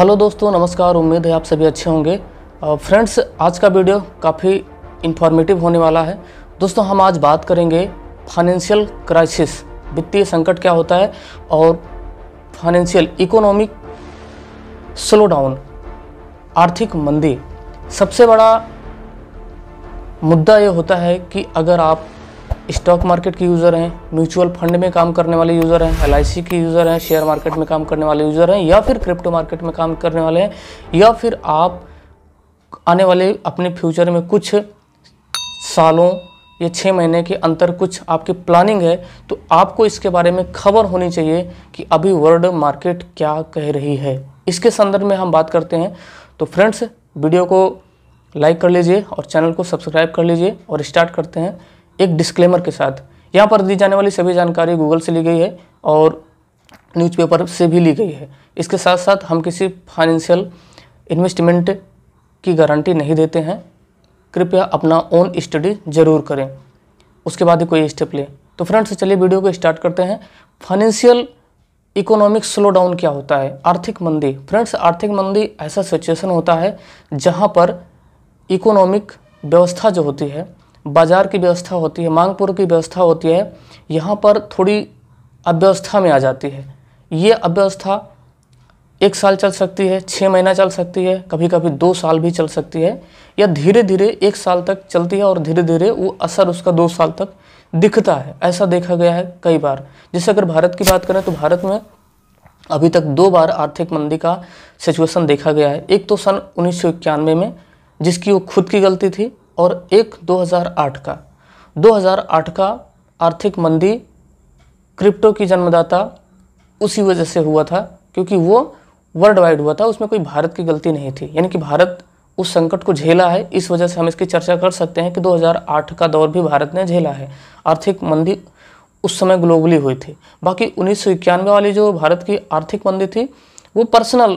hello दोस्तों नमस्कार उम्मीद है आप सभी अच्छे होंगे फ्रेंड्स आज का वीडियो काफ़ी इन्फॉर्मेटिव होने वाला है दोस्तों हम आज बात करेंगे फाइनेंशियल क्राइसिस वित्तीय संकट क्या होता है और फाइनेंशियल इकोनॉमिक स्लो डाउन आर्थिक मंदी सबसे बड़ा मुद्दा ये होता है कि अगर आप स्टॉक मार्केट के यूज़र हैं म्यूचुअल फंड में काम करने वाले यूज़र हैं एल के यूज़र हैं शेयर मार्केट में काम करने वाले यूज़र हैं या फिर क्रिप्टो मार्केट में काम करने वाले हैं या फिर आप आने वाले अपने फ्यूचर में कुछ सालों या छः महीने के अंतर कुछ आपकी प्लानिंग है तो आपको इसके बारे में खबर होनी चाहिए कि अभी वर्ल्ड मार्केट क्या कह रही है इसके संदर्भ में हम बात करते हैं तो फ्रेंड्स वीडियो को लाइक कर लीजिए और चैनल को सब्सक्राइब कर लीजिए और स्टार्ट करते हैं एक डिस्क्लेमर के साथ यहाँ पर दी जाने वाली सभी जानकारी गूगल से ली गई है और न्यूज़पेपर से भी ली गई है इसके साथ साथ हम किसी फाइनेंशियल इन्वेस्टमेंट की गारंटी नहीं देते हैं कृपया अपना ओन स्टडी ज़रूर करें उसके बाद ही कोई स्टेप लें तो फ्रेंड्स चलिए वीडियो को स्टार्ट करते हैं फाइनेंशियल इकोनॉमिक स्लो डाउन क्या होता है आर्थिक मंदी फ्रेंड्स आर्थिक मंदी ऐसा सिचुएशन होता है जहाँ पर इकोनॉमिक व्यवस्था जो होती है बाज़ार की व्यवस्था होती है मांगपुर की व्यवस्था होती है यहाँ पर थोड़ी अव्यवस्था में आ जाती है ये अव्यवस्था एक साल चल सकती है छः महीना चल सकती है कभी कभी दो साल भी चल सकती है या धीरे धीरे एक साल तक चलती है और धीरे धीरे वो असर उसका दो साल तक दिखता है ऐसा देखा गया है कई बार जैसे अगर भारत की बात करें तो भारत में अभी तक दो बार आर्थिक मंदी का सिचुएशन देखा गया है एक तो सन उन्नीस में जिसकी वो खुद की गलती थी और एक 2008 का 2008 का आर्थिक मंदी क्रिप्टो की जन्मदाता उसी वजह से हुआ था क्योंकि वो वर्ल्ड वाइड हुआ था उसमें कोई भारत की गलती नहीं थी यानी कि भारत उस संकट को झेला है इस वजह से हम इसकी चर्चा कर सकते हैं कि 2008 का दौर भी भारत ने झेला है आर्थिक मंदी उस समय ग्लोबली हुई थी बाकी उन्नीस वाली जो भारत की आर्थिक मंदी थी वो पर्सनल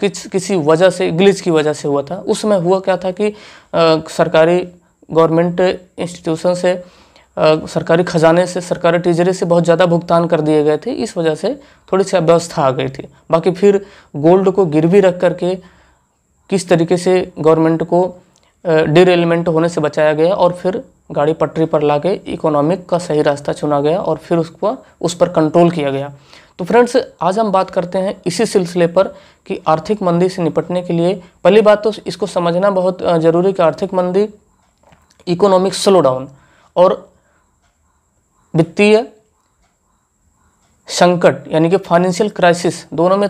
किस किसी वजह से ग्लिच की वजह से हुआ था उस समय हुआ क्या था कि सरकारी गवर्नमेंट इंस्टीट्यूशन से सरकारी खजाने से सरकारी टीजरी से बहुत ज़्यादा भुगतान कर दिए गए थे इस वजह से थोड़ी सी अव्यवस्था आ गई थी बाकी फिर गोल्ड को गिरवी रख करके किस तरीके से गवर्नमेंट को डिरेलमेंट होने से बचाया गया और फिर गाड़ी पटरी पर ला के इकोनॉमिक का सही रास्ता चुना गया और फिर उसको उस पर कंट्रोल किया गया तो फ्रेंड्स आज हम बात करते हैं इसी सिलसिले पर कि आर्थिक मंदी से निपटने के लिए पहली बात तो इसको समझना बहुत ज़रूरी कि आर्थिक मंदी इकोनॉमिक स्लो डाउन और वित्तीय संकट यानी कि फाइनेंशियल क्राइसिस दोनों में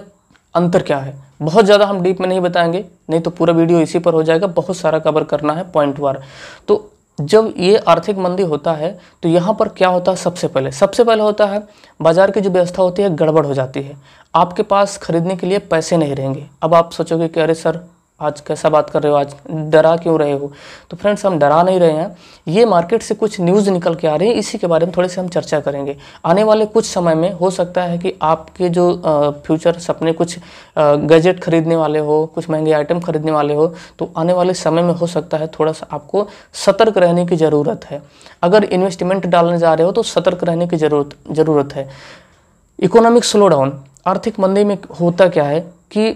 अंतर क्या है बहुत ज़्यादा हम डीप में नहीं बताएंगे नहीं तो पूरा वीडियो इसी पर हो जाएगा बहुत सारा कवर करना है पॉइंट वार तो जब ये आर्थिक मंदी होता है तो यहाँ पर क्या होता है सबसे पहले सबसे पहले होता है बाजार की जो व्यवस्था होती है गड़बड़ हो जाती है आपके पास खरीदने के लिए पैसे नहीं रहेंगे अब आप सोचोगे कि अरे सर आज कैसा बात कर रहे हो आज डरा क्यों रहे हो तो फ्रेंड्स हम डरा नहीं रहे हैं ये मार्केट से कुछ न्यूज़ निकल के आ रही है इसी के बारे में थोड़े से हम चर्चा करेंगे आने वाले कुछ समय में हो सकता है कि आपके जो फ्यूचर सपने कुछ गैजेट खरीदने वाले हो कुछ महंगे आइटम खरीदने वाले हो तो आने वाले समय में हो सकता है थोड़ा सा आपको सतर्क रहने की ज़रूरत है अगर इन्वेस्टमेंट डालने जा रहे हो तो सतर्क रहने की ज़रूरत ज़रूरत है इकोनॉमिक स्लो डाउन आर्थिक मंदी में होता क्या है कि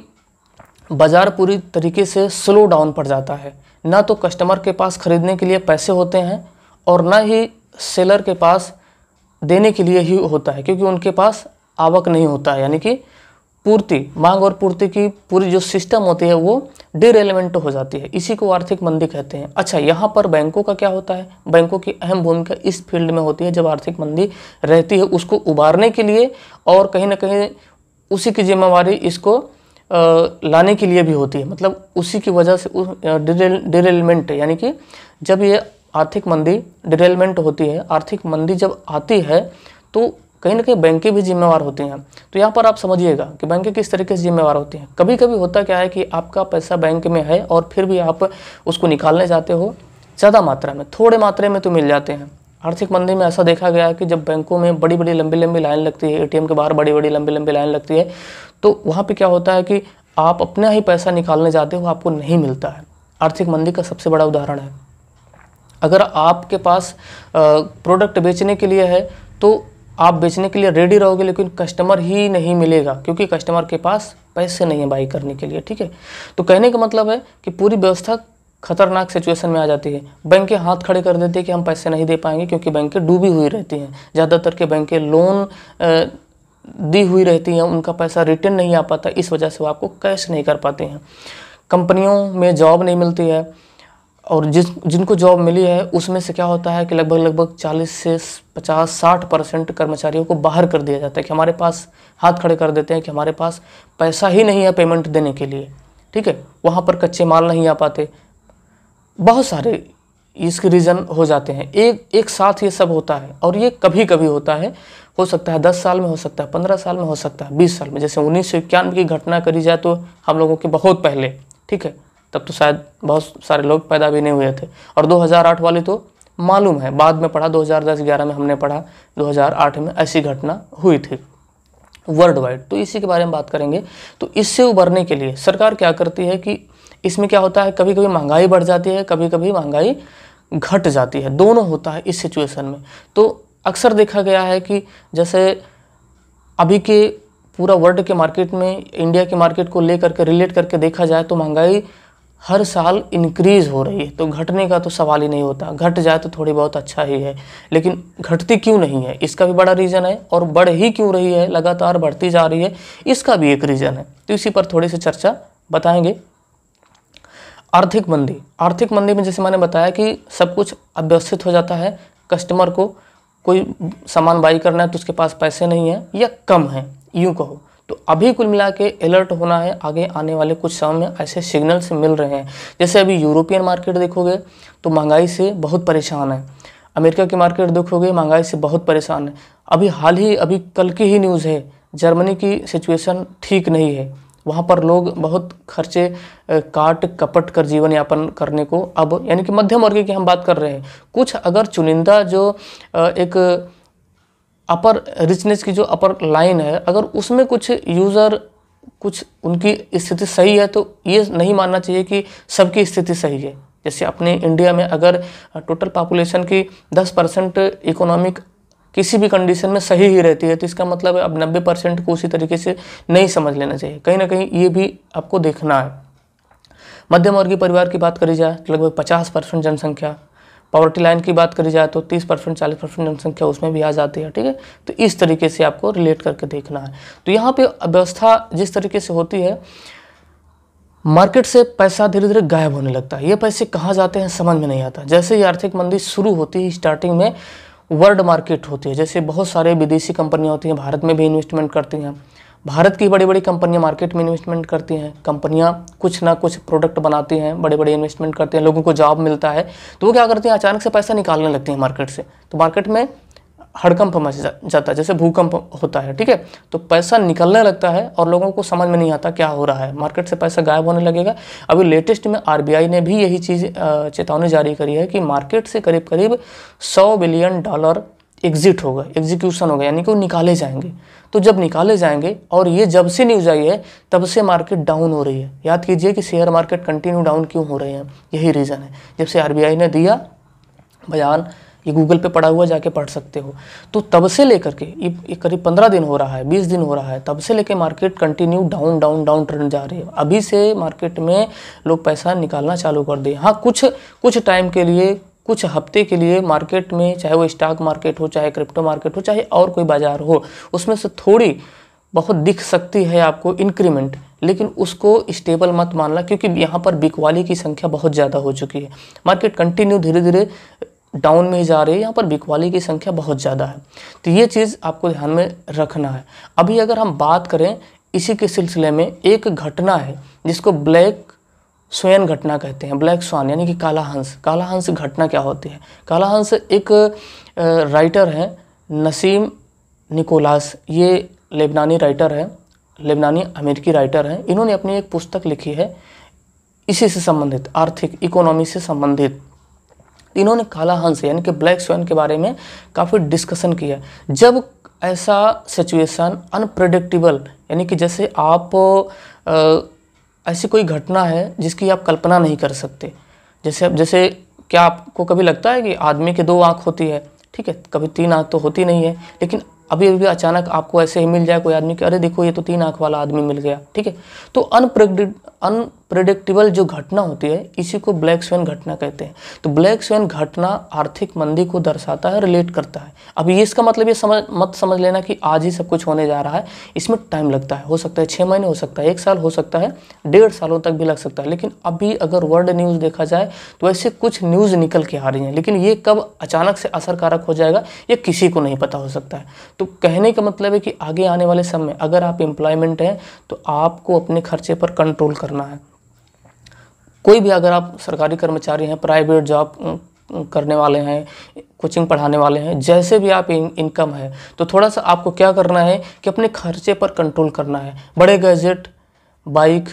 बाज़ार पूरी तरीके से स्लो डाउन पड़ जाता है ना तो कस्टमर के पास ख़रीदने के लिए पैसे होते हैं और ना ही सेलर के पास देने के लिए ही होता है क्योंकि उनके पास आवक नहीं होता है यानी कि पूर्ति मांग और पूर्ति की पूरी जो सिस्टम होती है वो डिरेलीवेंट हो जाती है इसी को आर्थिक मंदी कहते हैं अच्छा यहाँ पर बैंकों का क्या होता है बैंकों की अहम भूमिका इस फील्ड में होती है जब आर्थिक मंदी रहती है उसको उबारने के लिए और कहीं ना कहीं उसी की जिम्मेवारी इसको लाने के लिए भी होती है मतलब उसी की वजह से डिरेलमेंट यानी कि जब ये आर्थिक मंदी डिरेलमेंट होती है आर्थिक मंदी जब आती है तो कहीं ना कहीं बैंकें भी जिम्मेवार होती हैं तो यहाँ पर आप समझिएगा कि बैंकें किस तरीके से जिम्मेवार होती हैं कभी कभी होता क्या है कि आपका पैसा बैंक में है और फिर भी आप उसको निकालने जाते हो ज़्यादा मात्रा में थोड़े मात्रा में तो मिल जाते हैं आर्थिक मंदी में ऐसा देखा गया है कि जब बैंकों में बड़ी बड़ी लंबी लंबी लाइन लगती है एटीएम के बाहर बड़ी बड़ी लंबी लंबी लाइन लगती है तो वहाँ पे क्या होता है कि आप अपना ही पैसा निकालने जाते हो आपको नहीं मिलता है आर्थिक मंदी का सबसे बड़ा उदाहरण है अगर आपके पास प्रोडक्ट बेचने के लिए है तो आप बेचने के लिए रेडी रहोगे लेकिन कस्टमर ही नहीं मिलेगा क्योंकि कस्टमर के पास पैसे नहीं है बाई करने के लिए ठीक है तो कहने का मतलब है कि पूरी व्यवस्था खतरनाक सिचुएशन में आ जाती है बैंक के हाथ खड़े कर देती है कि हम पैसे नहीं दे पाएंगे क्योंकि बैंकें डूबी हुई रहती हैं ज़्यादातर के बैंकें लोन दी हुई रहती हैं उनका पैसा रिटर्न नहीं आ पाता इस वजह से वो आपको कैश नहीं कर पाते हैं कंपनियों में जॉब नहीं मिलती है और जिस जिनको जॉब मिली है उसमें से क्या होता है कि लगभग लगभग 40 से 50 60 परसेंट कर्मचारियों को बाहर कर दिया जाता है कि हमारे पास हाथ खड़े कर देते हैं कि हमारे पास पैसा ही नहीं है पेमेंट देने के लिए ठीक है वहाँ पर कच्चे माल नहीं आ पाते बहुत सारे इसके रीज़न हो जाते हैं एक एक साथ ये सब होता है और ये कभी कभी होता है हो सकता है दस साल में हो सकता है पंद्रह साल में हो सकता है बीस साल में जैसे उन्नीस सौ इक्यानवे की घटना करी जाए तो हम लोगों के बहुत पहले ठीक है तब तो शायद बहुत सारे लोग पैदा भी नहीं हुए थे और 2008 वाले तो मालूम है बाद में पढ़ा 2010-11 में हमने पढ़ा 2008 में ऐसी घटना हुई थी वर्ल्ड वाइड तो इसी के बारे में बात करेंगे तो इससे उबरने के लिए सरकार क्या करती है कि इसमें क्या होता है कभी कभी महंगाई बढ़ जाती है कभी कभी महंगाई घट जाती है दोनों होता है इस सिचुएशन में तो अक्सर देखा गया है कि जैसे अभी के पूरा वर्ल्ड के मार्केट में इंडिया के मार्केट को ले करके रिलेट करके देखा जाए तो महंगाई हर साल इंक्रीज़ हो रही है तो घटने का तो सवाल ही नहीं होता घट जाए तो थोड़ी बहुत अच्छा ही है लेकिन घटती क्यों नहीं है इसका भी बड़ा रीज़न है और बढ़ ही क्यों रही है लगातार बढ़ती जा रही है इसका भी एक रीज़न है तो इसी पर थोड़ी सी चर्चा बताएंगे आर्थिक मंदी आर्थिक मंदी में जैसे मैंने बताया कि सब कुछ अव्यवस्थित हो जाता है कस्टमर को कोई सामान बाई करना है तो उसके पास पैसे नहीं है या कम है यूँ कहो तो अभी कुल मिला के अलर्ट होना है आगे आने वाले कुछ समय में ऐसे सिग्नल्स मिल रहे हैं जैसे अभी यूरोपियन मार्केट देखोगे तो महंगाई से बहुत परेशान है अमेरिका की मार्केट देखोगे महंगाई से बहुत परेशान है अभी हाल ही अभी कल की ही न्यूज़ है जर्मनी की सिचुएशन ठीक नहीं है वहाँ पर लोग बहुत खर्चे काट कपट कर जीवन यापन करने को अब यानी कि मध्यम वर्ग की हम बात कर रहे हैं कुछ अगर चुनिंदा जो एक अपर रिचनेस की जो अपर लाइन है अगर उसमें कुछ यूज़र कुछ उनकी स्थिति सही है तो ये नहीं मानना चाहिए कि सबकी स्थिति सही है जैसे अपने इंडिया में अगर टोटल पॉपुलेशन की 10 परसेंट इकोनॉमिक किसी भी कंडीशन में सही ही रहती है तो इसका मतलब है अब नब्बे परसेंट को उसी तरीके से नहीं समझ लेना चाहिए कहीं ना कहीं ये भी आपको देखना है मध्यम वर्गीय परिवार की बात करी जाए तो लगभग पचास परसेंट जनसंख्या पॉवर्टी लाइन की बात करी जाए तो 30 परसेंट चालीस परसेंट जनसंख्या उसमें भी आ जाती है ठीक है तो इस तरीके से आपको रिलेट करके देखना है तो यहाँ पर व्यवस्था जिस तरीके से होती है मार्केट से पैसा धीरे धीरे गायब होने लगता है ये पैसे कहाँ जाते हैं समझ में नहीं आता जैसे ही आर्थिक मंदी शुरू होती है स्टार्टिंग में वर्ल्ड मार्केट होती है जैसे बहुत सारे विदेशी कंपनियां होती हैं भारत में भी इन्वेस्टमेंट करती हैं भारत की बड़ी बड़ी कंपनियां मार्केट में इन्वेस्टमेंट करती हैं कंपनियां कुछ ना कुछ प्रोडक्ट बनाती हैं बड़े बड़े इन्वेस्टमेंट करते हैं लोगों को जॉब मिलता है तो वो क्या करती हैं अचानक से पैसा निकालने लगती हैं मार्केट से तो मार्केट में हड़कंप मच जाता है जैसे भूकंप होता है ठीक है तो पैसा निकलने लगता है और लोगों को समझ में नहीं आता क्या हो रहा है मार्केट से पैसा गायब होने लगेगा अभी लेटेस्ट में आरबीआई ने भी यही चीज़ चेतावनी जारी करी है कि मार्केट से करीब करीब सौ बिलियन डॉलर एग्जिट होगा एग्जीक्यूशन होगा यानी कि वो निकाले जाएंगे तो जब निकाले जाएंगे और ये जब से न्यूज़ आई है तब से मार्केट डाउन हो रही है याद कीजिए कि शेयर मार्केट कंटिन्यू डाउन क्यों हो रहे हैं यही रीज़न है जब से आरबीआई ने दिया बयान ये गूगल पे पड़ा हुआ जाके पढ़ सकते हो तो तब से लेकर के ये, ये करीब पंद्रह दिन हो रहा है बीस दिन हो रहा है तब से लेकर market continue down down down trend जा रही है अभी से मार्केट में लोग पैसा निकालना चालू कर दिए हाँ कुछ कुछ टाइम के लिए कुछ हफ्ते के लिए मार्केट में चाहे वो स्टॉक मार्केट हो चाहे क्रिप्टो मार्केट हो चाहे और कोई बाज़ार हो उसमें से थोड़ी बहुत दिख सकती है आपको इंक्रीमेंट लेकिन उसको स्टेबल मत मानना क्योंकि यहाँ पर बिकवाली की संख्या बहुत ज़्यादा हो चुकी है मार्केट कंटिन्यू धीरे धीरे डाउन में ही जा रही है यहाँ पर बिकवाली की संख्या बहुत ज़्यादा है तो ये चीज़ आपको ध्यान में रखना है अभी अगर हम बात करें इसी के सिलसिले में एक घटना है जिसको ब्लैक स्वयं घटना कहते हैं ब्लैक स्वान यानी कि काला हंस काला हंस घटना क्या होती है काला हंस एक राइटर है नसीम निकोलास ये लेबनानी राइटर है लेबनानी अमेरिकी राइटर हैं इन्होंने अपनी एक पुस्तक लिखी है इसी से संबंधित आर्थिक इकोनॉमी से संबंधित इन्होंने काला हंस यानी कि ब्लैक स्वैन के बारे में काफ़ी डिस्कशन किया जब ऐसा सिचुएशन अनप्रडिक्टेबल यानी कि जैसे आप आ, ऐसी कोई घटना है जिसकी आप कल्पना नहीं कर सकते जैसे अब जैसे क्या आपको कभी लगता है कि आदमी की दो आँख होती है ठीक है कभी तीन आँख तो होती नहीं है लेकिन अभी अभी अचानक आपको ऐसे ही मिल जाए कोई आदमी कि अरे देखो ये तो तीन आँख वाला आदमी मिल गया ठीक है तो अनप्रडिक अन प्रेडिक्टेबल जो घटना होती है इसी को ब्लैक स्वेन घटना कहते हैं तो ब्लैक स्वेन घटना आर्थिक मंदी को दर्शाता है रिलेट करता है अब ये इसका मतलब ये समझ मत समझ लेना कि आज ही सब कुछ होने जा रहा है इसमें टाइम लगता है हो सकता है छः महीने हो सकता है एक साल हो सकता है डेढ़ सालों तक भी लग सकता है लेकिन अभी अगर वर्ल्ड न्यूज़ देखा जाए तो ऐसे कुछ न्यूज़ निकल के आ रही हैं लेकिन ये कब अचानक से असरकारक हो जाएगा ये किसी को नहीं पता हो सकता है तो कहने का मतलब है कि आगे आने वाले समय अगर आप एम्प्लॉयमेंट हैं तो आपको अपने खर्चे पर कंट्रोल करना है कोई भी अगर आप सरकारी कर्मचारी हैं प्राइवेट जॉब करने वाले हैं कोचिंग पढ़ाने वाले हैं जैसे भी आप इन, इनकम है तो थोड़ा सा आपको क्या करना है कि अपने खर्चे पर कंट्रोल करना है बड़े gadget bike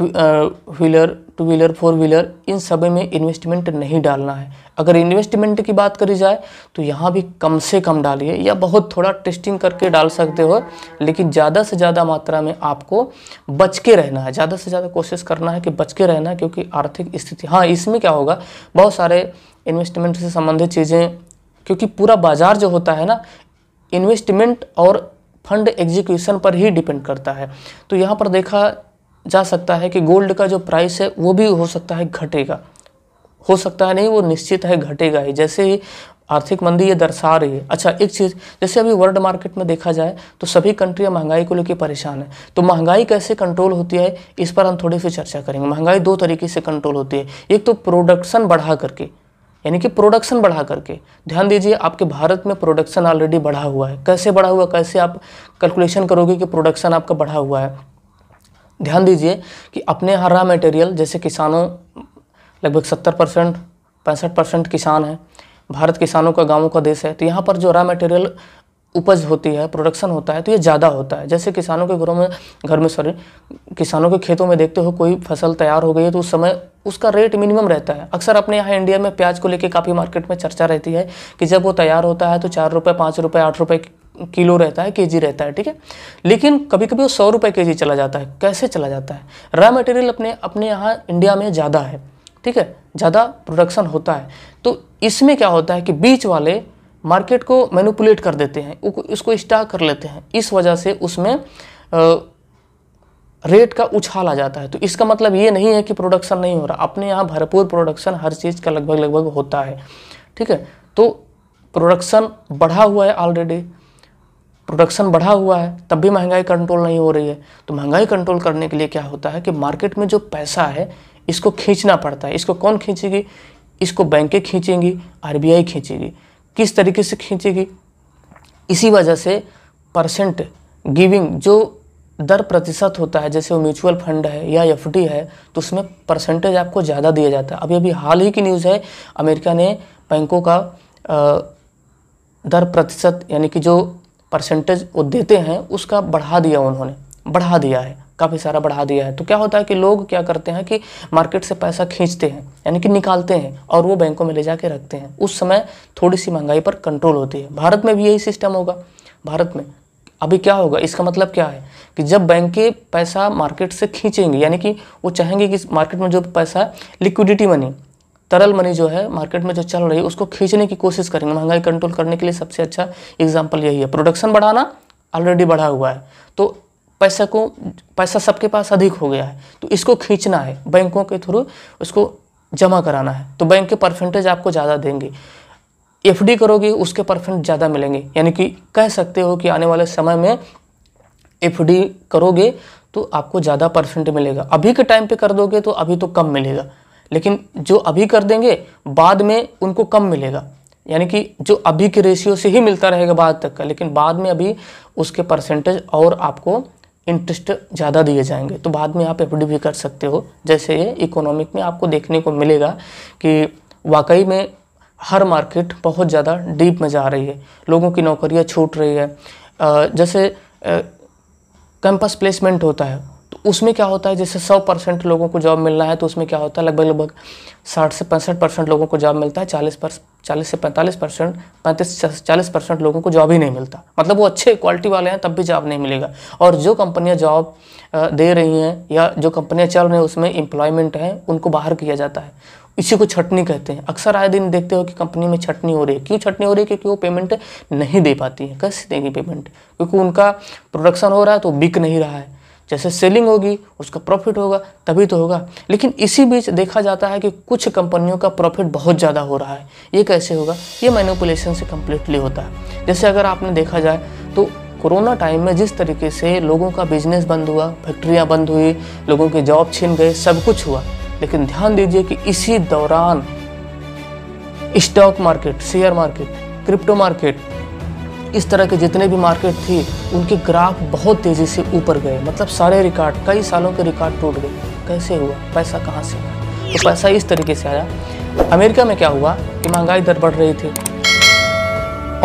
wheeler two wheeler four wheeler इन सब में इन्वेस्टमेंट नहीं डालना है अगर इन्वेस्टमेंट की बात करी जाए तो यहाँ भी कम से कम डालिए या बहुत थोड़ा टेस्टिंग करके डाल सकते हो लेकिन ज़्यादा से ज़्यादा मात्रा में आपको बच के रहना है ज़्यादा से ज़्यादा कोशिश करना है कि बच के रहना है क्योंकि आर्थिक स्थिति हाँ इसमें क्या होगा बहुत सारे इन्वेस्टमेंट से संबंधित चीज़ें क्योंकि पूरा बाज़ार जो होता है ना इन्वेस्टमेंट और फंड एग्जीक्यूशन पर ही डिपेंड करता है तो यहाँ पर देखा जा सकता है कि गोल्ड का जो प्राइस है वो भी हो सकता है घटेगा हो सकता है नहीं वो निश्चित है घटेगा ही जैसे ही आर्थिक मंदी ये दर्शा रही है अच्छा एक चीज़ जैसे अभी वर्ल्ड मार्केट में देखा जाए तो सभी कंट्रियाँ महंगाई को लेकर परेशान है तो महंगाई कैसे कंट्रोल होती है इस पर हम थोड़ी सी चर्चा करेंगे महंगाई दो तरीके से कंट्रोल होती है एक तो प्रोडक्शन बढ़ा करके यानी कि प्रोडक्शन बढ़ा करके ध्यान दीजिए आपके भारत में प्रोडक्शन ऑलरेडी बढ़ा हुआ है कैसे बढ़ा हुआ कैसे आप कैलकुलेशन करोगे कि प्रोडक्शन आपका बढ़ा हुआ है ध्यान दीजिए कि अपने यहाँ रॉ मटेरियल जैसे किसानों लगभग सत्तर परसेंट पैंसठ परसेंट किसान हैं भारत किसानों का गांवों का देश है तो यहाँ पर जो रॉ मटेरियल उपज होती है प्रोडक्शन होता है तो ये ज़्यादा होता है जैसे किसानों के घरों में घर में सॉरी किसानों के खेतों में देखते हो कोई फसल तैयार हो गई है तो उस समय उसका रेट मिनिमम रहता है अक्सर अपने यहाँ इंडिया में प्याज को लेकर काफ़ी मार्केट में चर्चा रहती है कि जब वो तैयार होता है तो चार रुपये पाँच रुपये आठ रुपये किलो रहता है केजी रहता है ठीक है लेकिन कभी कभी वो सौ रुपये के चला जाता है कैसे चला जाता है रॉ मटेरियल अपने अपने यहाँ इंडिया में ज़्यादा है ठीक है ज़्यादा प्रोडक्शन होता है तो इसमें क्या होता है कि बीच वाले मार्केट को मैनुपुलेट कर देते हैं उसको स्टाक कर लेते हैं इस वजह से उसमें आ, रेट का उछाल आ जाता है तो इसका मतलब ये नहीं है कि प्रोडक्शन नहीं हो रहा अपने यहाँ भरपूर प्रोडक्शन हर चीज़ का लगभग लगभग होता है ठीक है तो प्रोडक्शन बढ़ा हुआ है ऑलरेडी प्रोडक्शन बढ़ा हुआ है तब भी महंगाई कंट्रोल नहीं हो रही है तो महंगाई कंट्रोल करने के लिए क्या होता है कि मार्केट में जो पैसा है इसको खींचना पड़ता है इसको कौन खींचेगी इसको बैंकें खींचेंगी आर खींचेगी किस तरीके से खींचेगी इसी वजह से परसेंट गिविंग जो दर प्रतिशत होता है जैसे वो म्यूचुअल फंड है या एफ है तो उसमें परसेंटेज आपको ज़्यादा दिया जाता है अभी अभी हाल ही की न्यूज़ है अमेरिका ने बैंकों का दर प्रतिशत यानी कि जो परसेंटेज वो देते हैं उसका बढ़ा दिया उन्होंने बढ़ा दिया है काफ़ी सारा बढ़ा दिया है तो क्या होता है कि लोग क्या करते हैं कि मार्केट से पैसा खींचते हैं यानी कि निकालते हैं और वो बैंकों में ले जा रखते हैं उस समय थोड़ी सी महंगाई पर कंट्रोल होती है भारत में भी यही सिस्टम होगा भारत में अभी क्या होगा इसका मतलब क्या है कि जब बैंक के पैसा मार्केट से खींचेंगे यानी कि वो चाहेंगे कि मार्केट में जो पैसा है लिक्विडिटी मनी तरल मनी जो है मार्केट में जो चल रही है उसको खींचने की कोशिश करेंगे महंगाई कंट्रोल करने के लिए सबसे अच्छा एग्जाम्पल यही है प्रोडक्शन बढ़ाना ऑलरेडी बढ़ा हुआ है तो पैसा को पैसा सबके पास अधिक हो गया है तो इसको खींचना है बैंकों के थ्रू उसको जमा कराना है तो बैंक के परसेंटेज आपको ज़्यादा देंगे एफ करोगे उसके परसेंट ज़्यादा मिलेंगे यानी कि कह सकते हो कि आने वाले समय में एफ करोगे तो आपको ज़्यादा परसेंट मिलेगा अभी के टाइम पे कर दोगे तो अभी तो कम मिलेगा लेकिन जो अभी कर देंगे बाद में उनको कम मिलेगा यानी कि जो अभी के रेशियो से ही मिलता रहेगा बाद तक का लेकिन बाद में अभी उसके परसेंटेज और आपको इंटरेस्ट ज़्यादा दिए जाएंगे तो बाद में आप एफडी भी कर सकते हो जैसे ये इकोनॉमिक में आपको देखने को मिलेगा कि वाकई में हर मार्केट बहुत ज़्यादा डीप में जा रही है लोगों की नौकरियाँ छूट रही है जैसे कैंपस प्लेसमेंट होता है उसमें क्या होता है जैसे सौ परसेंट लोगों को जॉब मिलना है तो उसमें क्या होता है लगभग लगभग साठ से पैंसठ परसेंट लोगों को जॉब मिलता है चालीस पर चालीस से पैंतालीस परसेंट पैंतीस चालीस परसेंट लोगों को जॉब ही नहीं मिलता मतलब वो अच्छे क्वालिटी वाले हैं तब भी जॉब नहीं मिलेगा और जो कंपनियां जॉब दे रही हैं या जो कंपनियां चल रही हैं उसमें एम्प्लॉयमेंट है उनको बाहर किया जाता है इसी को छटनी कहते हैं अक्सर आए दिन देखते हो कि कंपनी में छटनी हो रही है क्यों छटनी हो रही है क्योंकि वो पेमेंट नहीं दे पाती है कैसे देंगी पेमेंट क्योंकि उनका प्रोडक्शन हो रहा है तो बिक नहीं रहा है जैसे सेलिंग होगी उसका प्रॉफिट होगा तभी तो होगा लेकिन इसी बीच देखा जाता है कि कुछ कंपनियों का प्रॉफिट बहुत ज़्यादा हो रहा है ये कैसे होगा ये मैनिपुलेशन से कम्प्लीटली होता है जैसे अगर आपने देखा जाए तो कोरोना टाइम में जिस तरीके से लोगों का बिजनेस बंद हुआ फैक्ट्रियाँ बंद हुई लोगों के जॉब छीन गए सब कुछ हुआ लेकिन ध्यान दीजिए कि इसी दौरान stock market share market crypto market इस तरह के जितने भी मार्केट थी उनके ग्राफ बहुत तेज़ी से ऊपर गए मतलब सारे रिकॉर्ड कई सालों के रिकॉर्ड टूट गए कैसे हुआ पैसा कहाँ से हुआ तो पैसा इस तरीके से आया अमेरिका में क्या हुआ कि महंगाई दर बढ़ रही थी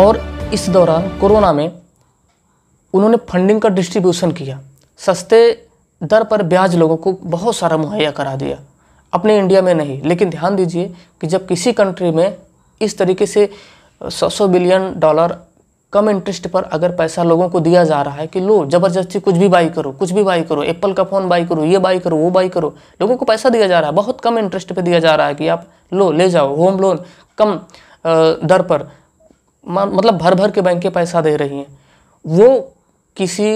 और इस दौरान कोरोना में उन्होंने फंडिंग का डिस्ट्रीब्यूशन किया सस्ते दर पर ब्याज लोगों को बहुत सारा मुहैया करा दिया अपने इंडिया में नहीं लेकिन ध्यान दीजिए कि जब किसी कंट्री में इस तरीके से सौ सौ बिलियन डॉलर कम इंटरेस्ट पर अगर पैसा लोगों को दिया जा रहा है कि लो जबरदस्ती कुछ भी बाई करो कुछ भी बाई करो एप्पल का फ़ोन बाई करो ये बाई करो वो बाई करो लोगों को पैसा दिया जा रहा है बहुत कम इंटरेस्ट पर दिया जा रहा है कि आप लो ले जाओ होम लोन कम दर पर मतलब भर भर के बैंकें पैसा दे रही हैं वो किसी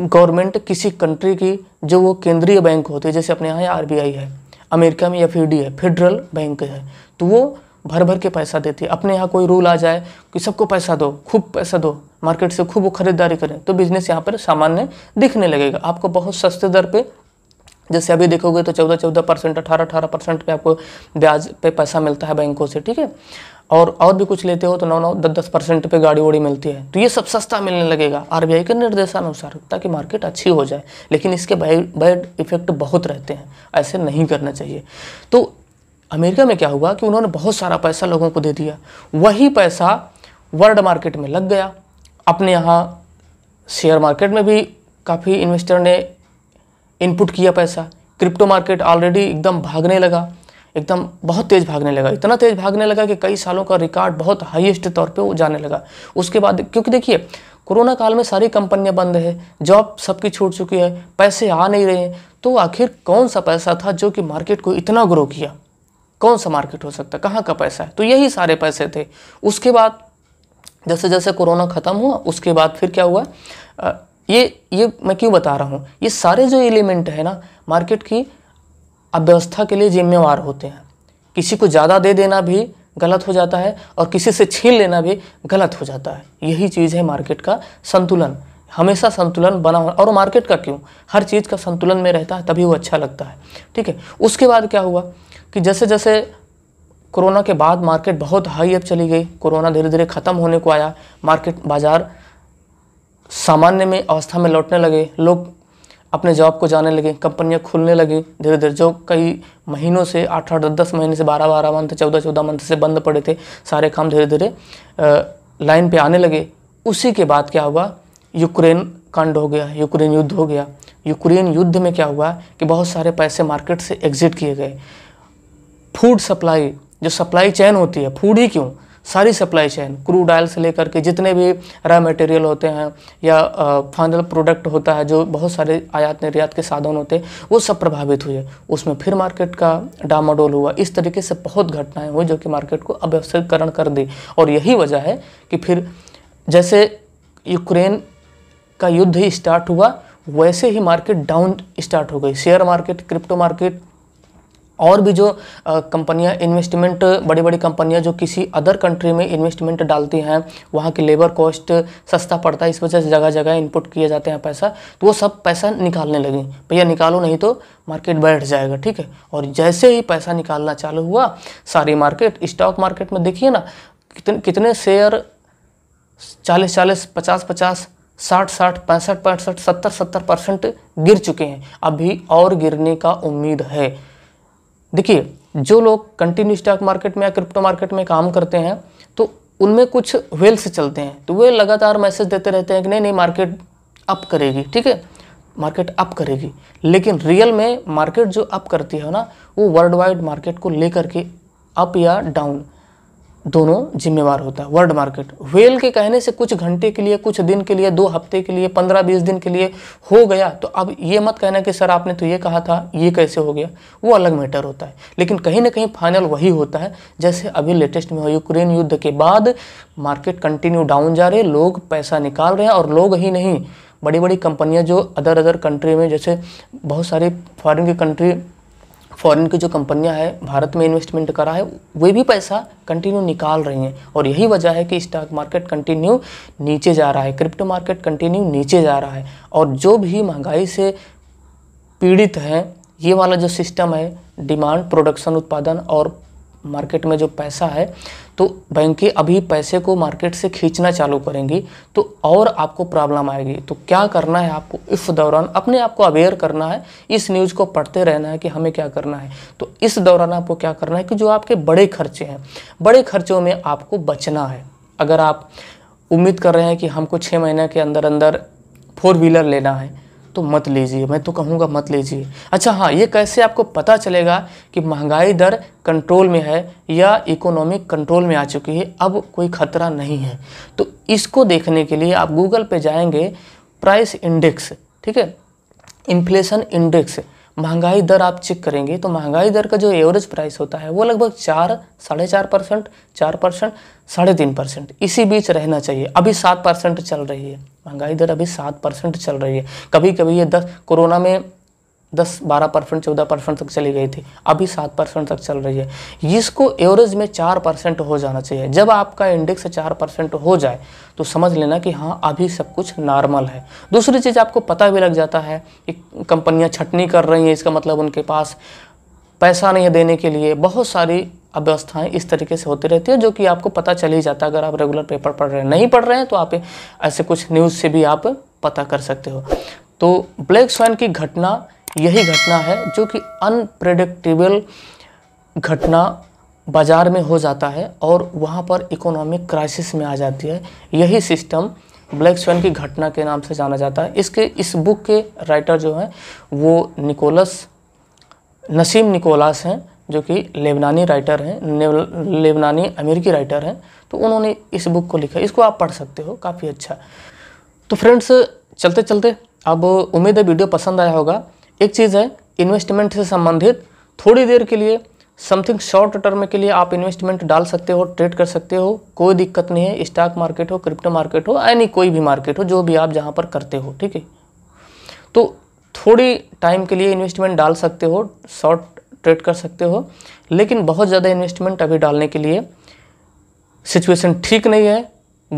गवर्नमेंट किसी कंट्री की जो वो केंद्रीय बैंक होती है जैसे अपने यहाँ आर है अमेरिका में या डी है फेडरल बैंक है तो वो भर भर के पैसा देती है अपने यहाँ कोई रूल आ जाए कि सबको पैसा दो खूब पैसा दो मार्केट से खूब खरीदारी करें तो बिजनेस यहाँ पर सामान्य दिखने लगेगा आपको बहुत सस्ते दर पर जैसे अभी देखोगे तो चौदह चौदह परसेंट अठारह अठारह परसेंट पे आपको ब्याज पे पैसा मिलता है बैंकों से ठीक है और और भी कुछ लेते हो तो नौ नौ दस दस परसेंट पे गाड़ी वाड़ी मिलती है तो ये सब सस्ता मिलने लगेगा आरबीआई के निर्देशानुसार ताकि मार्केट अच्छी हो जाए लेकिन इसके बैड बैड इफेक्ट बहुत रहते हैं ऐसे नहीं करना चाहिए तो अमेरिका में क्या हुआ कि उन्होंने बहुत सारा पैसा लोगों को दे दिया वही पैसा वर्ल्ड मार्केट में लग गया अपने यहाँ शेयर मार्केट में भी काफ़ी इन्वेस्टर ने इनपुट किया पैसा क्रिप्टो मार्केट ऑलरेडी एकदम भागने लगा एकदम बहुत तेज़ भागने लगा इतना तेज़ भागने लगा कि कई सालों का रिकॉर्ड बहुत हाईएस्ट तौर पे वो जाने लगा उसके बाद क्योंकि देखिए कोरोना काल में सारी कंपनियां बंद है जॉब सबकी छूट चुकी है पैसे आ नहीं रहे हैं तो आखिर कौन सा पैसा था जो कि मार्केट को इतना ग्रो किया कौन सा मार्केट हो सकता है कहाँ का पैसा है तो यही सारे पैसे थे उसके बाद जैसे जैसे कोरोना ख़त्म हुआ उसके बाद फिर क्या हुआ ये ये मैं क्यों बता रहा हूँ ये सारे जो एलिमेंट है ना मार्केट की अव्यवस्था के लिए जिम्मेवार होते हैं किसी को ज़्यादा दे देना भी गलत हो जाता है और किसी से छीन लेना भी गलत हो जाता है यही चीज़ है मार्केट का संतुलन हमेशा संतुलन बना हुआ और मार्केट का क्यों हर चीज़ का संतुलन में रहता है तभी वो अच्छा लगता है ठीक है उसके बाद क्या हुआ कि जैसे जैसे कोरोना के बाद मार्केट बहुत हाई अप चली गई कोरोना धीरे धीरे ख़त्म होने को आया मार्केट बाज़ार सामान्य में अवस्था में लौटने लगे लोग अपने जॉब को जाने लगे कंपनियां खुलने लगी धीरे धीरे जो कई महीनों से आठ आठ दस महीने से बारह बारह मंथ चौदह चौदह मंथ से बंद पड़े थे सारे काम धीरे धीरे लाइन पे आने लगे उसी के बाद क्या हुआ यूक्रेन कांड हो गया यूक्रेन युद्ध हो गया यूक्रेन युद्ध में क्या हुआ कि बहुत सारे पैसे मार्केट से एग्जिट किए गए फूड सप्लाई जो सप्लाई चैन होती है फूड ही क्यों सारी सप्लाई चैन क्रूड ऑयल से लेकर के जितने भी रॉ मटेरियल होते हैं या फाइनल प्रोडक्ट होता है जो बहुत सारे आयात निर्यात के साधन होते हैं वो सब प्रभावित हुए उसमें फिर मार्केट का डामाडोल हुआ इस तरीके से बहुत घटनाएं हुई जो कि मार्केट को अव्यवस्थितकरण कर दी और यही वजह है कि फिर जैसे यूक्रेन का युद्ध ही स्टार्ट हुआ वैसे ही मार्केट डाउन स्टार्ट हो गई शेयर मार्केट क्रिप्टो मार्केट और भी जो कंपनियां इन्वेस्टमेंट बड़ी बड़ी कंपनियां जो किसी अदर कंट्री में इन्वेस्टमेंट डालती हैं वहाँ की लेबर कॉस्ट सस्ता पड़ता है इस वजह से जगह जगह इनपुट किए जाते हैं पैसा तो वो सब पैसा निकालने लगी भैया निकालो नहीं तो मार्केट बैठ जाएगा ठीक है और जैसे ही पैसा निकालना चालू हुआ सारी मार्केट स्टॉक मार्केट में देखिए ना कितने कितने शेयर चालीस चालीस पचास पचास साठ साठ पैंसठ पैंसठ सत्तर सत्तर परसेंट गिर चुके हैं अभी और गिरने का उम्मीद है देखिए जो लोग कंटिन्यू स्टॉक मार्केट में या क्रिप्टो मार्केट में काम करते हैं तो उनमें कुछ वेल्स से चलते हैं तो वे लगातार मैसेज देते रहते हैं कि नहीं नहीं मार्केट अप करेगी ठीक है मार्केट अप करेगी लेकिन रियल में मार्केट जो अप करती है ना वो वर्ल्ड वाइड मार्केट को लेकर के अप या डाउन दोनों जिम्मेवार होता है वर्ल्ड मार्केट व्हेल के कहने से कुछ घंटे के लिए कुछ दिन के लिए दो हफ्ते के लिए पंद्रह बीस दिन के लिए हो गया तो अब ये मत कहना कि सर आपने तो ये कहा था ये कैसे हो गया वो अलग मैटर होता है लेकिन कहीं ना कहीं फाइनल वही होता है जैसे अभी लेटेस्ट में यूक्रेन युद्ध के बाद मार्केट कंटिन्यू डाउन जा रहे लोग पैसा निकाल रहे हैं और लोग ही नहीं बड़ी बड़ी कंपनियाँ जो अदर अदर कंट्री में जैसे बहुत सारी फॉरन की कंट्री फॉरेन की जो कंपनियां हैं भारत में इन्वेस्टमेंट करा है वे भी पैसा कंटिन्यू निकाल रही हैं और यही वजह है कि स्टॉक मार्केट कंटिन्यू नीचे जा रहा है क्रिप्टो मार्केट कंटिन्यू नीचे जा रहा है और जो भी महंगाई से पीड़ित हैं ये वाला जो सिस्टम है डिमांड प्रोडक्शन उत्पादन और मार्केट में जो पैसा है तो बैंकें अभी पैसे को मार्केट से खींचना चालू करेंगी तो और आपको प्रॉब्लम आएगी तो क्या करना है आपको इस दौरान अपने आप को अवेयर करना है इस न्यूज़ को पढ़ते रहना है कि हमें क्या करना है तो इस दौरान आपको क्या करना है कि जो आपके बड़े खर्चे हैं बड़े खर्चों में आपको बचना है अगर आप उम्मीद कर रहे हैं कि हमको छः महीने के अंदर अंदर फोर व्हीलर लेना है तो मत लीजिए मैं तो कहूँगा मत लीजिए अच्छा हाँ ये कैसे आपको पता चलेगा कि महंगाई दर कंट्रोल में है या इकोनॉमिक कंट्रोल में आ चुकी है अब कोई खतरा नहीं है तो इसको देखने के लिए आप गूगल पे जाएंगे प्राइस इंडेक्स ठीक है इन्फ्लेशन इंडेक्स महंगाई दर आप चेक करेंगे तो महंगाई दर का जो एवरेज प्राइस होता है वो लगभग चार साढ़े चार परसेंट चार परसेंट साढ़े तीन परसेंट इसी बीच रहना चाहिए अभी सात परसेंट चल रही है महंगाई दर अभी सात परसेंट चल रही है कभी कभी ये दस कोरोना में दस बारह परसेंट चौदह परसेंट तक चली गई थी अभी सात परसेंट तक चल रही है इसको एवरेज में चार परसेंट हो जाना चाहिए जब आपका इंडेक्स चार परसेंट हो जाए तो समझ लेना कि हाँ अभी सब कुछ नॉर्मल है दूसरी चीज़ आपको पता भी लग जाता है कि कंपनियाँ छटनी कर रही हैं इसका मतलब उनके पास पैसा नहीं है देने के लिए बहुत सारी अव्यवस्थाएं इस तरीके से होती रहती है जो कि आपको पता चल ही जाता है अगर आप रेगुलर पेपर पढ़ रहे हैं नहीं पढ़ रहे हैं तो आप ऐसे कुछ न्यूज़ से भी आप पता कर सकते हो तो ब्लैक स्वैन की घटना यही घटना है जो कि अनप्रेडिक्टेबल घटना बाज़ार में हो जाता है और वहाँ पर इकोनॉमिक क्राइसिस में आ जाती है यही सिस्टम ब्लैक स्वैन की घटना के नाम से जाना जाता है इसके इस बुक के राइटर जो हैं वो निकोलस नसीम निकोलास हैं जो कि लेबनानी राइटर हैं लेबनानी अमेरिकी राइटर हैं तो उन्होंने इस बुक को लिखा इसको आप पढ़ सकते हो काफ़ी अच्छा तो फ्रेंड्स चलते चलते अब उम्मीद है वीडियो पसंद आया होगा एक चीज़ है इन्वेस्टमेंट से संबंधित थोड़ी देर के लिए समथिंग शॉर्ट टर्म के लिए आप इन्वेस्टमेंट डाल सकते हो ट्रेड कर सकते हो कोई दिक्कत नहीं है स्टॉक मार्केट हो क्रिप्टो मार्केट हो एनी कोई भी मार्केट हो जो भी आप जहाँ पर करते हो ठीक है तो थोड़ी टाइम के लिए इन्वेस्टमेंट डाल सकते हो शॉर्ट ट्रेड कर सकते हो लेकिन बहुत ज़्यादा इन्वेस्टमेंट अभी डालने के लिए सिचुएशन ठीक नहीं है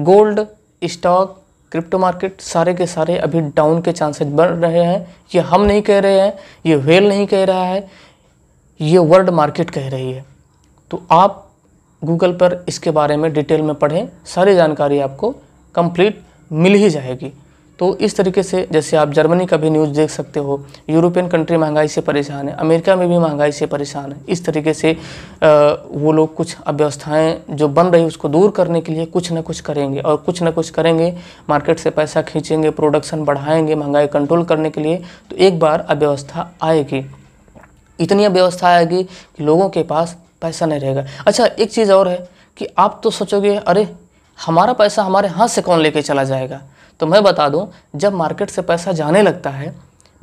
गोल्ड स्टॉक क्रिप्टो मार्केट सारे के सारे अभी डाउन के चांसेस बढ़ रहे हैं ये हम नहीं कह रहे हैं ये वेल नहीं कह रहा है ये वर्ल्ड मार्केट कह रही है तो आप गूगल पर इसके बारे में डिटेल में पढ़ें सारी जानकारी आपको कंप्लीट मिल ही जाएगी तो इस तरीके से जैसे आप जर्मनी का भी न्यूज़ देख सकते हो यूरोपियन कंट्री महंगाई से परेशान है अमेरिका में भी महंगाई से परेशान है इस तरीके से वो लोग कुछ अव्यवस्थाएँ जो बन रही उसको दूर करने के लिए कुछ ना कुछ करेंगे और कुछ ना कुछ करेंगे मार्केट से पैसा खींचेंगे प्रोडक्शन बढ़ाएंगे महंगाई कंट्रोल करने के लिए तो एक बार अव्यवस्था आएगी इतनी अव्यवस्था आएगी कि लोगों के पास पैसा नहीं रहेगा अच्छा एक चीज़ और है कि आप तो सोचोगे अरे हमारा पैसा हमारे हाथ से कौन लेके चला जाएगा तो मैं बता दूं जब मार्केट से पैसा जाने लगता है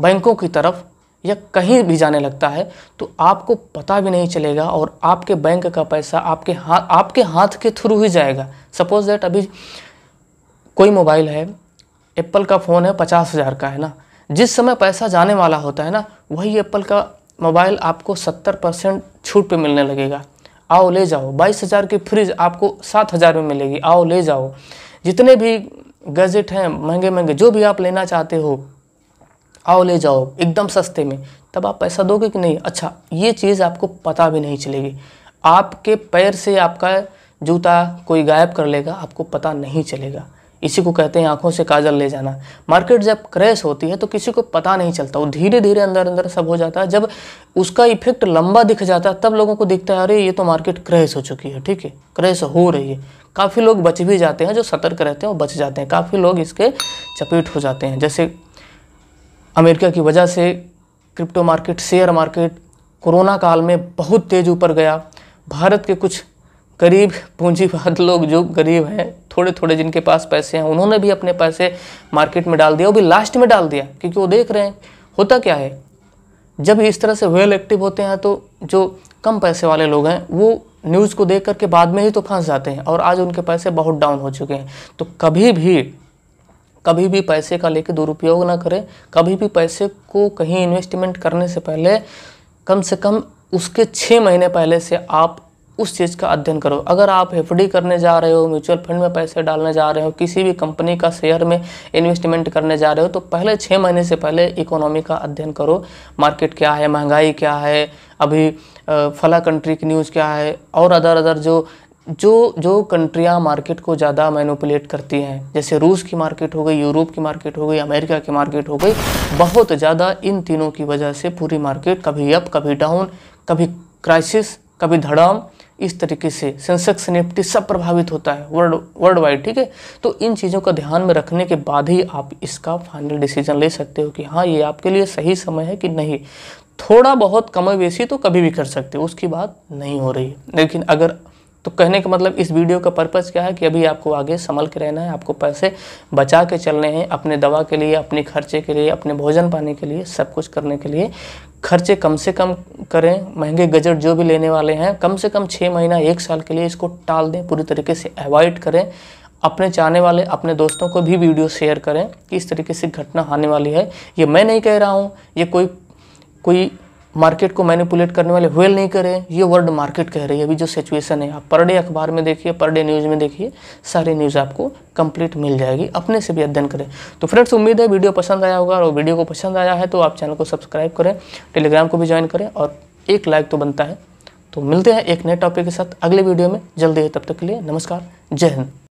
बैंकों की तरफ या कहीं भी जाने लगता है तो आपको पता भी नहीं चलेगा और आपके बैंक का पैसा आपके हाथ आपके हाथ के थ्रू ही जाएगा सपोज दैट अभी कोई मोबाइल है एप्पल का फ़ोन है पचास हज़ार का है ना जिस समय पैसा जाने वाला होता है ना वही एप्पल का मोबाइल आपको सत्तर परसेंट छूट पे मिलने लगेगा आओ ले जाओ बाईस हज़ार की फ्रिज आपको सात हज़ार में मिलेगी आओ ले जाओ जितने भी गैजेट हैं महंगे महंगे जो भी आप लेना चाहते हो आओ ले जाओ एकदम सस्ते में तब आप पैसा दोगे कि नहीं अच्छा ये चीज़ आपको पता भी नहीं चलेगी आपके पैर से आपका जूता कोई गायब कर लेगा आपको पता नहीं चलेगा इसी को कहते हैं आंखों से काजल ले जाना मार्केट जब क्रैश होती है तो किसी को पता नहीं चलता वो धीरे धीरे अंदर अंदर सब हो जाता है जब उसका इफेक्ट लंबा दिख जाता है तब लोगों को दिखता है अरे ये तो मार्केट क्रैश हो चुकी है ठीक है क्रैश हो रही है काफ़ी लोग बच भी जाते हैं जो सतर्क रहते हैं वो बच जाते हैं काफ़ी लोग इसके चपेट हो जाते हैं जैसे अमेरिका की वजह से crypto market share market corona काल में बहुत तेज़ ऊपर गया भारत के कुछ गरीब पूंजीवाद लोग जो गरीब हैं थोड़े थोड़े जिनके पास पैसे हैं उन्होंने भी अपने पैसे मार्केट में डाल दिया वो भी लास्ट में डाल दिया क्योंकि वो देख रहे हैं होता क्या है जब इस तरह से वेल एक्टिव होते हैं तो जो कम पैसे वाले लोग हैं वो न्यूज़ को देख करके बाद में ही तो फंस जाते हैं और आज उनके पैसे बहुत डाउन हो चुके हैं तो कभी भी कभी भी पैसे का लेके दुरुपयोग ना करें कभी भी पैसे को कहीं इन्वेस्टमेंट करने से पहले कम से कम उसके छः महीने पहले से आप उस चीज़ का अध्ययन करो अगर आप एफ करने जा रहे हो म्यूचुअल फंड में पैसे डालने जा रहे हो किसी भी कंपनी का शेयर में इन्वेस्टमेंट करने जा रहे हो तो पहले छः महीने से पहले इकोनॉमी का अध्ययन करो मार्केट क्या है महंगाई क्या है अभी फला कंट्री की न्यूज़ क्या है और अदर अदर जो जो जो कंट्रियाँ मार्केट को ज़्यादा मैनुपुलेट करती हैं जैसे रूस की मार्केट हो गई यूरोप की मार्केट हो गई अमेरिका की मार्केट हो गई बहुत ज़्यादा इन तीनों की वजह से पूरी मार्केट कभी अप कभी डाउन कभी क्राइसिस कभी धड़ाम इस तरीके से सेंसेक्स निफ्टी सब प्रभावित होता है वर्ल्ड वर्ल्ड वाइड ठीक है तो इन चीज़ों का ध्यान में रखने के बाद ही आप इसका फाइनल डिसीजन ले सकते हो कि हाँ ये आपके लिए सही समय है कि नहीं थोड़ा बहुत कम बेसी तो कभी भी कर सकते हो उसकी बात नहीं हो रही लेकिन अगर तो कहने का मतलब इस वीडियो का पर्पज़ क्या है कि अभी आपको आगे संभल के रहना है आपको पैसे बचा के चलने हैं अपने दवा के लिए अपने खर्चे के लिए अपने भोजन पाने के लिए सब कुछ करने के लिए खर्चे कम से कम करें महंगे गजट जो भी लेने वाले हैं कम से कम छः महीना एक साल के लिए इसको टाल दें पूरी तरीके से अवॉइड करें अपने चाहने वाले अपने दोस्तों को भी वीडियो शेयर करें कि इस तरीके से घटना आने वाली है ये मैं नहीं कह रहा हूँ ये कोई कोई मार्केट को मैनिपुलेट करने वाले हुए नहीं करे ये वर्ड मार्केट कह रही है अभी जो सिचुएशन है आप पर डे अखबार में देखिए पर डे न्यूज़ में देखिए सारी न्यूज़ आपको कंप्लीट मिल जाएगी अपने से भी अध्ययन करें तो फ्रेंड्स उम्मीद है वीडियो पसंद आया होगा और वीडियो को पसंद आया है तो आप चैनल को सब्सक्राइब करें टेलीग्राम को भी ज्वाइन करें और एक लाइक तो बनता है तो मिलते हैं एक नए टॉपिक के साथ अगले वीडियो में जल्दी है तब तक के लिए नमस्कार जय हिंद